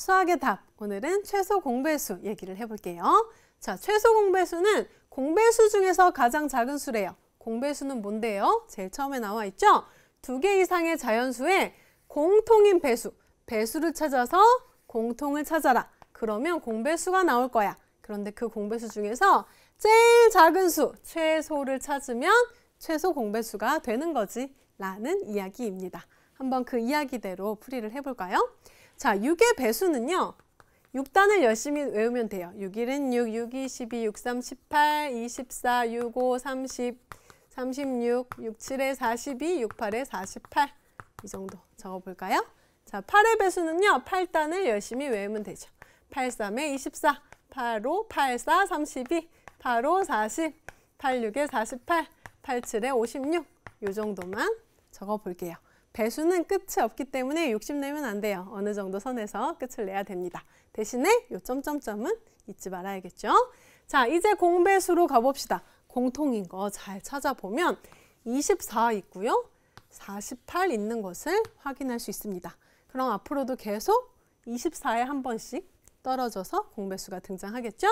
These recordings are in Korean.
수학의 답. 오늘은 최소 공배수 얘기를 해볼게요. 자, 최소 공배수는 공배수 중에서 가장 작은 수래요. 공배수는 뭔데요? 제일 처음에 나와 있죠? 두 개 이상의 자연수의 공통인 배수, 배수를 찾아서 공통을 찾아라. 그러면 공배수가 나올 거야. 그런데 그 공배수 중에서 제일 작은 수, 최소를 찾으면 최소 공배수가 되는 거지 라는 이야기입니다. 한번 그 이야기대로 풀이를 해볼까요? 자, 6의 배수는요. 6단을 열심히 외우면 돼요. 6, 일은 6, 6, 2, 12, 6, 3, 18, 24, 6, 5, 30, 36, 6, 7에 42, 6, 8에 48. 이 정도 적어볼까요? 자, 8의 배수는요. 8단을 열심히 외우면 되죠. 8, 3에 24, 8, 5, 8, 4, 32, 8, 5, 40, 8, 6에 48, 8, 7에 56. 이 정도만 적어볼게요. 배수는 끝이 없기 때문에 욕심내면 안 돼요. 어느 정도 선에서 끝을 내야 됩니다. 대신에 요 점점점은 잊지 말아야겠죠. 자, 이제 공배수로 가봅시다. 공통인 거 잘 찾아보면 24 있고요. 48 있는 것을 확인할 수 있습니다. 그럼 앞으로도 계속 24에 한 번씩 떨어져서 공배수가 등장하겠죠?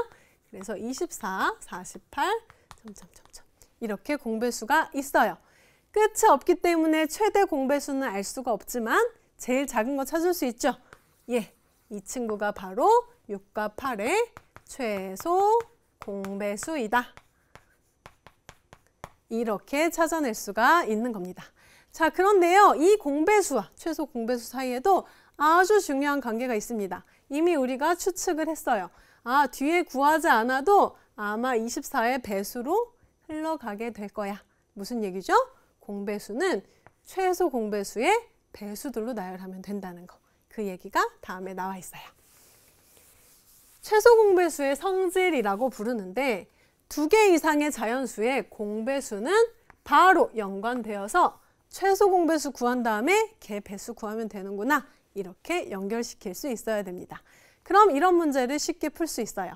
그래서 24, 48, 점점점점 이렇게 공배수가 있어요. 끝이 없기 때문에 최대 공배수는 알 수가 없지만 제일 작은 거 찾을 수 있죠. 예, 이 친구가 바로 6과 8의 최소 공배수이다. 이렇게 찾아낼 수가 있는 겁니다. 자, 그런데요. 이 공배수와 최소 공배수 사이에도 아주 중요한 관계가 있습니다. 이미 우리가 추측을 했어요. 아, 뒤에 구하지 않아도 아마 24의 배수로 흘러가게 될 거야. 무슨 얘기죠? 공배수는 최소 공배수의 배수들로 나열하면 된다는 거. 그 얘기가 다음에 나와 있어요. 최소 공배수의 성질이라고 부르는데 두 개 이상의 자연수의 공배수는 바로 연관되어서 최소 공배수 구한 다음에 개 배수 구하면 되는구나 이렇게 연결시킬 수 있어야 됩니다. 그럼 이런 문제를 쉽게 풀 수 있어요.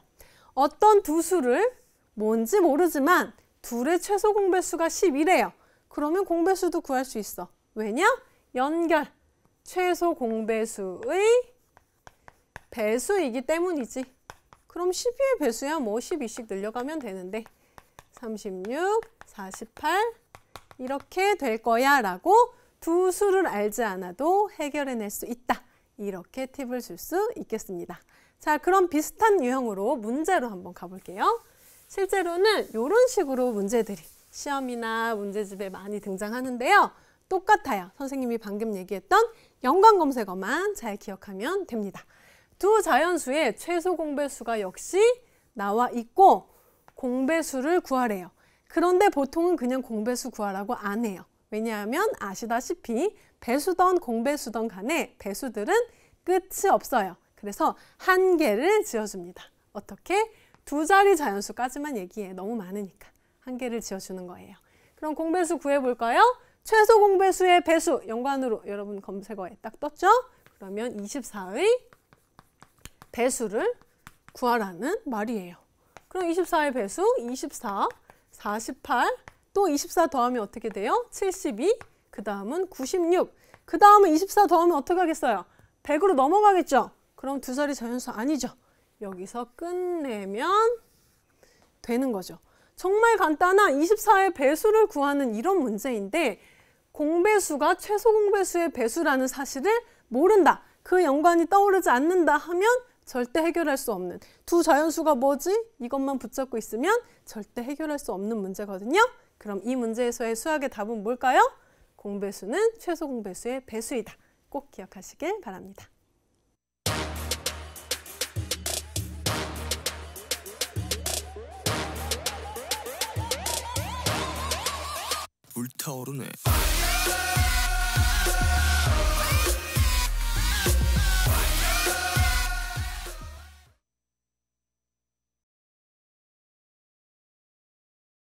어떤 두 수를 뭔지 모르지만 둘의 최소 공배수가 10이래요. 그러면 공배수도 구할 수 있어. 왜냐? 연결. 최소 공배수의 배수이기 때문이지. 그럼 12의 배수야 뭐 12씩 늘려가면 되는데 36, 48 이렇게 될 거야 라고 두 수를 알지 않아도 해결해낼 수 있다. 이렇게 팁을 줄 수 있겠습니다. 자, 그럼 비슷한 유형으로 문제로 한번 가볼게요. 실제로는 이런 식으로 문제들이 시험이나 문제집에 많이 등장하는데요. 똑같아요. 선생님이 방금 얘기했던 연관 검색어만 잘 기억하면 됩니다. 두 자연수의 최소 공배수가 역시 나와 있고 공배수를 구하래요. 그런데 보통은 그냥 공배수 구하라고 안 해요. 왜냐하면 아시다시피 배수던 공배수던 간에 배수들은 끝이 없어요. 그래서 한계를 지어줍니다. 어떻게? 두 자리 자연수까지만 얘기해. 너무 많으니까. 한계를 지어주는 거예요. 그럼 공배수 구해볼까요? 최소 공배수의 배수 연관으로 여러분 검색어에 딱 떴죠? 그러면 24의 배수를 구하라는 말이에요. 그럼 24의 배수 24, 48, 또 24 더하면 어떻게 돼요? 72, 그 다음은 96, 그 다음은 24 더하면 어떻게 하겠어요? 100으로 넘어가겠죠? 그럼 두 자리 자연수 아니죠? 여기서 끝내면 되는 거죠. 정말 간단한 24의 배수를 구하는 이런 문제인데 공배수가 최소 공배수의 배수라는 사실을 모른다. 그 연관이 떠오르지 않는다 하면 절대 해결할 수 없는 두 자연수가 뭐지? 이것만 붙잡고 있으면 절대 해결할 수 없는 문제거든요. 그럼 이 문제에서의 수학의 답은 뭘까요? 공배수는 최소 공배수의 배수이다. 꼭 기억하시길 바랍니다. 타오르네.